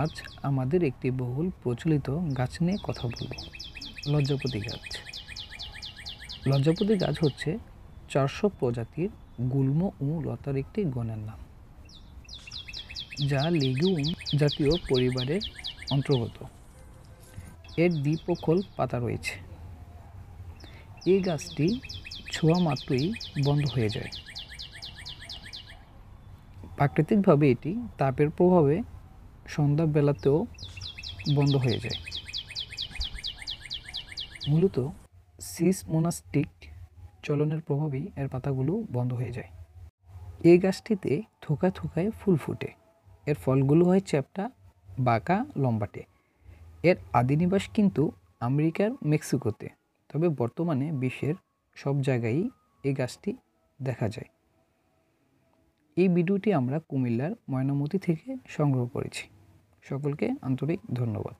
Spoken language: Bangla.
আজ আমাদের একটি বহুল প্রচলিত গাছ নিয়ে কথা বলব লজ্জাপতি গাছ লজ্জাপতি গাছ হচ্ছে চারশো প্রজাতির গুল্ম ও লতার একটি গণের নাম যা লিগুম জাতীয় পরিবারের অন্তর্গত এর দ্বিপক্ষল পাতা রয়েছে এই গাছটি ছোঁয়া মাত্রই বন্ধ হয়ে যায় প্রাকৃতিকভাবে এটি তাপের প্রভাবে সন্ধ্যা বেলাতেও বন্ধ হয়ে যায় মূলত সিস মোনাস্টিক চলনের প্রভাবেই এর পাতাগুলো বন্ধ হয়ে যায় এই গাছটিতে থোকা থোকায় ফুল ফুটে এর ফলগুলো হয় চ্যাপটা বাঁকা লম্বাটে এর আদিনিবাস কিন্তু আমেরিকার মেক্সিকোতে তবে বর্তমানে বিশ্বের সব জায়গায়ই এই গাছটি দেখা যায় এই ভিডিওটি আমরা কুমিল্লার ময়নামতি থেকে সংগ্রহ করেছি সকলকে আন্তরিক ধন্যবাদ